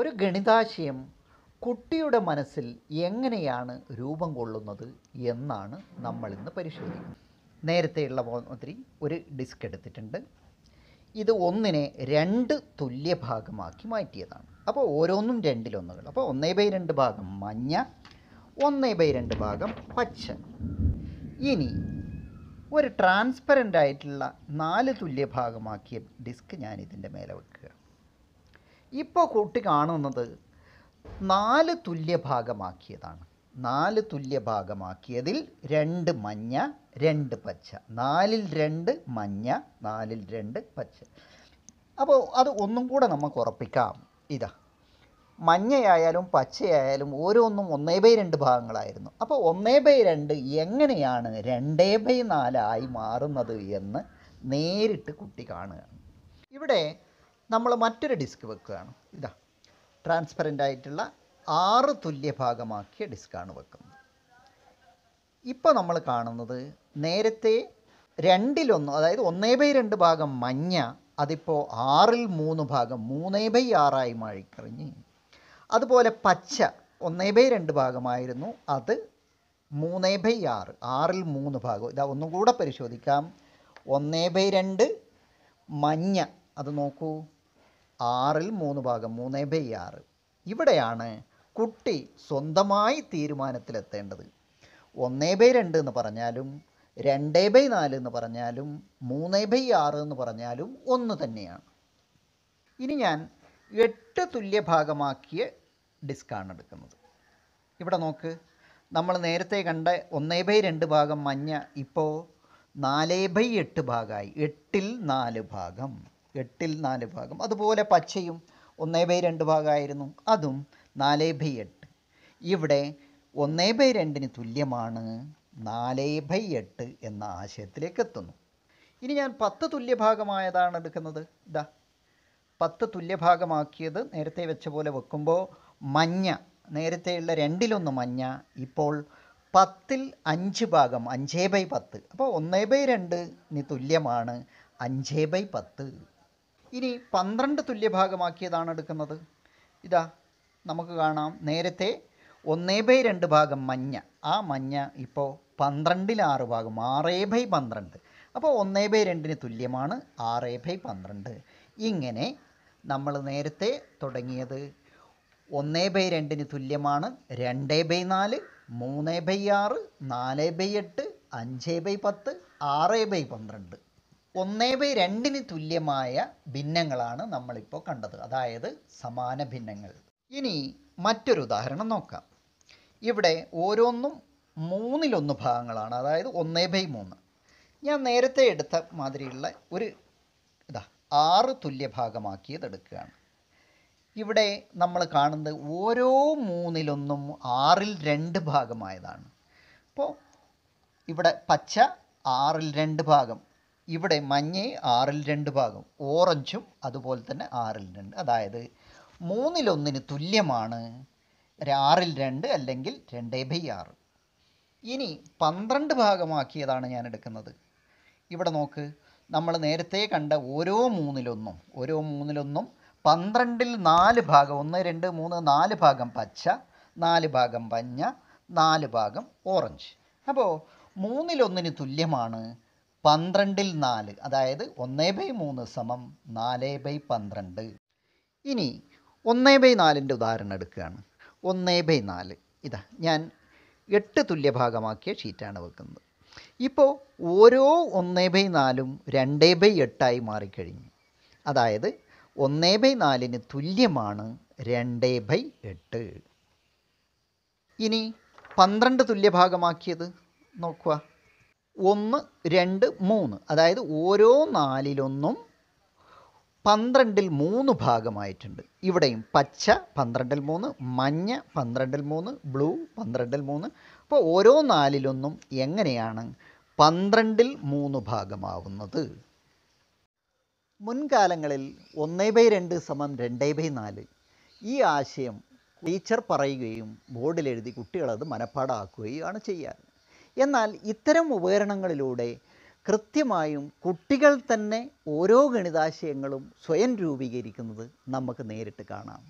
ഒരു ഗണിതാശയം കുട്ടിയുടെ മനസ്സിൽ എങ്ങനെയാണ് രൂപം കൊള്ളുന്നത് എന്നാണ് നമ്മളിന്ന് പരിശോധിക്കുന്നത് നേരത്തെയുള്ള മാതിരി ഒരു ഡിസ്ക് എടുത്തിട്ടുണ്ട് ഇത് ഒന്നിനെ രണ്ട് തുല്യ ഭാഗമാക്കി മാറ്റിയതാണ് അപ്പോൾ ഓരോന്നും രണ്ടിലൊന്നുകൾ അപ്പോൾ ഒന്നേ ബൈ രണ്ട് ഭാഗം മഞ്ഞ ഒന്നേ ബൈ രണ്ട് ഭാഗം പച്ച ഇനി ഒരു ട്രാൻസ്പെറൻ്റ് ആയിട്ടുള്ള നാല് തുല്യ ഭാഗമാക്കിയ ഡിസ്ക് ഞാൻ ഇതിൻ്റെ മേലെ വെക്കുക ഇപ്പോൾ കൂട്ടി കാണുന്നത് നാല് തുല്യഭാഗമാക്കിയതാണ് നാല് തുല്യഭാഗമാക്കിയതിൽ രണ്ട് മഞ്ഞ രണ്ട് പച്ച നാലിൽ രണ്ട് മഞ്ഞ നാലിൽ രണ്ട് പച്ച അപ്പോൾ അത് ഒന്നും കൂടെ നമുക്ക് ഉറപ്പിക്കാം ഇതാ മഞ്ഞയായാലും പച്ചയായാലും ഓരോന്നും ഒന്നേ ബൈ രണ്ട് ഭാഗങ്ങളായിരുന്നു അപ്പോൾ ഒന്നേ ബൈ രണ്ട് എങ്ങനെയാണ് രണ്ടേ ബൈ നാലായി മാറുന്നത് എന്ന് നേരിട്ട് കുട്ടി കാണുകയാണ് ഇവിടെ നമ്മൾ മറ്റൊരു ഡിസ്ക് വെക്കുകയാണ് ഇതാ ട്രാൻസ്പെറൻ്റ് ആയിട്ടുള്ള ആറ് തുല്യ ഭാഗമാക്കിയ ഡിസ്ക്കാണ് വെക്കുന്നത് ഇപ്പോൾ നമ്മൾ കാണുന്നത് നേരത്തെ രണ്ടിലൊന്ന് അതായത് ഒന്നേ ബൈ രണ്ട് ഭാഗം മഞ്ഞ അതിപ്പോൾ ആറിൽ മൂന്ന് ഭാഗം മൂന്നേ ബൈ ആറായി മഴിക്കറിഞ്ഞ് അതുപോലെ പച്ച ഒന്നേ ബൈ രണ്ട് ഭാഗമായിരുന്നു അത് മൂന്നേ ബൈ ആറ് ആറിൽ മൂന്ന് ഭാഗം ഇതാ ഒന്നും കൂടെ പരിശോധിക്കാം ഒന്നേ ബൈ രണ്ട് മഞ്ഞ അത് നോക്കൂ ആറിൽ മൂന്ന് ഭാഗം മൂന്ന് ബൈ ആറ് ഇവിടെയാണ് കുട്ടി സ്വന്തമായി തീരുമാനത്തിലെത്തേണ്ടത് ഒന്നേ ബൈ രണ്ട് എന്ന് പറഞ്ഞാലും രണ്ടേ ബൈ നാല് എന്ന് പറഞ്ഞാലും മൂന്നേ ബൈ ആറ് എന്ന് പറഞ്ഞാലും ഒന്ന് തന്നെയാണ് ഇനി ഞാൻ എട്ട് തുല്യ ഭാഗമാക്കിയ ഡിസ്ക്കാണ് എടുക്കുന്നത് ഇവിടെ നോക്ക് നമ്മൾ നേരത്തെ കണ്ട ഒന്നേ ബൈ രണ്ട് ഭാഗം മഞ്ഞ ഇപ്പോൾ നാലേ ബൈ എട്ട് ഭാഗമായി എട്ടിൽ നാല് ഭാഗം എട്ടിൽ നാല് ഭാഗം അതുപോലെ പച്ചയും ഒന്നേ ബൈ രണ്ട് ഭാഗമായിരുന്നു അതും നാല് ബൈ എട്ട് ഇവിടെ ഒന്നേ ബൈ രണ്ടിന് തുല്യമാണ് നാല് ബൈ എട്ട് എന്ന ആശയത്തിലേക്ക് എത്തുന്നു ഇനി ഞാൻ പത്ത് തുല്യഭാഗമായതാണ് എടുക്കുന്നത് ഇതാ പത്ത് തുല്യഭാഗമാക്കിയത് നേരത്തെ വെച്ച പോലെ വെക്കുമ്പോൾ മഞ്ഞ നേരത്തെയുള്ള രണ്ടിലൊന്ന് മഞ്ഞ ഇപ്പോൾ പത്തിൽ അഞ്ച് ഭാഗം അഞ്ചേ ബൈ പത്ത് അപ്പോൾ ഒന്നേ ബൈ രണ്ടിന് തുല്യമാണ് അഞ്ചേ ബൈ പത്ത് ഇനി പന്ത്രണ്ട് തുല്യഭാഗമാക്കിയതാണ് എടുക്കുന്നത് ഇതാ നമുക്ക് കാണാം നേരത്തെ ഒന്നേ ബൈ രണ്ട് ഭാഗം മഞ്ഞ ആ മഞ്ഞ ഇപ്പോൾ പന്ത്രണ്ടിൽ ആറ് ഭാഗം ആറേ ബൈ പന്ത്രണ്ട് അപ്പോൾ ഒന്നേ ബൈ രണ്ടിന് തുല്യമാണ് ആറേ ബൈ പന്ത്രണ്ട് ഇങ്ങനെ നമ്മൾ നേരത്തെ തുടങ്ങിയത് ഒന്നേ ബൈ രണ്ടിന് തുല്യമാണ് രണ്ടേ ബൈ നാല് മൂന്നേ ബൈ ആറ് നാലേ ബൈ എട്ട് അഞ്ചേ ബൈ പത്ത് ആറേ ബൈ പന്ത്രണ്ട് ഒന്നേ ബൈ രണ്ടിന് തുല്യമായ ഭിന്നങ്ങളാണ് നമ്മളിപ്പോൾ കണ്ടത് അതായത് സമാന ഭിന്നങ്ങൾ ഇനി മറ്റൊരു ഉദാഹരണം നോക്കാം ഇവിടെ ഓരോന്നും മൂന്നിലൊന്ന് ഭാഗങ്ങളാണ് അതായത് ഒന്നേ ബൈ മൂന്ന് ഞാൻ നേരത്തെ എടുത്ത മാതിരിയുള്ള ഒരു ഇതാ ആറ് തുല്യ ഭാഗമാക്കിയത് എടുക്കുകയാണ് ഇവിടെ നമ്മൾ കാണുന്നത് ഓരോ മൂന്നിലൊന്നും ആറിൽ രണ്ട് ഭാഗമായതാണ് അപ്പോൾ ഇവിടെ പച്ച ആറിൽ രണ്ട് ഭാഗം ഇവിടെ മഞ്ഞയും ആറിൽ രണ്ട് ഭാഗം ഓറഞ്ചും അതുപോലെ തന്നെ ആറിൽ രണ്ട് അതായത് മൂന്നിലൊന്നിന് തുല്യമാണ് ആറിൽ രണ്ട് അല്ലെങ്കിൽ രണ്ടേ ബൈ ആറ് ഇനി പന്ത്രണ്ട് ഭാഗമാക്കിയതാണ് ഞാൻ എടുക്കുന്നത് ഇവിടെ നോക്ക് നമ്മൾ നേരത്തെ കണ്ട ഓരോ മൂന്നിലൊന്നും ഓരോ മൂന്നിലൊന്നും പന്ത്രണ്ടിൽ നാല് ഭാഗം ഒന്ന് രണ്ട് മൂന്ന് നാല് ഭാഗം പച്ച നാല് ഭാഗം പഞ്ഞ നാല് ഭാഗം ഓറഞ്ച് അപ്പോൾ മൂന്നിലൊന്നിന് തുല്യമാണ് പന്ത്രണ്ടിൽ നാല് അതായത് ഒന്നേ ബൈ മൂന്ന് സമം നാല് ബൈ പന്ത്രണ്ട് ഇനി ഒന്നേ ബൈ നാലിൻ്റെ ഉദാഹരണം എടുക്കുകയാണ് ഒന്നേ ബൈ നാല് ഇതാ ഞാൻ എട്ട് തുല്യഭാഗമാക്കിയ ഷീറ്റാണ് വെക്കുന്നത് ഇപ്പോൾ ഓരോ ഒന്നേ ബൈ നാലും രണ്ടേ ബൈ എട്ടായി മാറിക്കഴിഞ്ഞു അതായത് ഒന്നേ ബൈ നാലിന് തുല്യമാണ് രണ്ടേ ബൈ എട്ട് ഇനി പന്ത്രണ്ട് തുല്യഭാഗമാക്കിയത് നോക്കുക ഒന്ന് രണ്ട് മൂന്ന് അതായത് ഓരോ നാലിലൊന്നും പന്ത്രണ്ടിൽ മൂന്ന് ഭാഗമായിട്ടുണ്ട് ഇവിടെയും പച്ച പന്ത്രണ്ടിൽ മൂന്ന് മഞ്ഞ പന്ത്രണ്ടിൽ മൂന്ന് ബ്ലൂ പന്ത്രണ്ടിൽ മൂന്ന് അപ്പോൾ ഓരോ നാലിലൊന്നും എങ്ങനെയാണ് പന്ത്രണ്ടിൽ മൂന്ന് ഭാഗമാവുന്നത് മുൻകാലങ്ങളിൽ ഒന്നേ ബൈ രണ്ട് സമം രണ്ടേ ബൈ നാല് ഈ ആശയം ടീച്ചർ പറയുകയും ബോർഡിലെഴുതി കുട്ടികളത് മനഃപ്പാടാക്കുകയുമാണ് ചെയ്യാറ് എന്നാൽ ഇത്തരം ഉപകരണങ്ങളിലൂടെ കൃത്യമായും കുട്ടികൾ തന്നെ ഓരോ ഗണിതാശയങ്ങളും സ്വയം രൂപീകരിക്കുന്നത് നമുക്ക് നേരിട്ട് കാണാം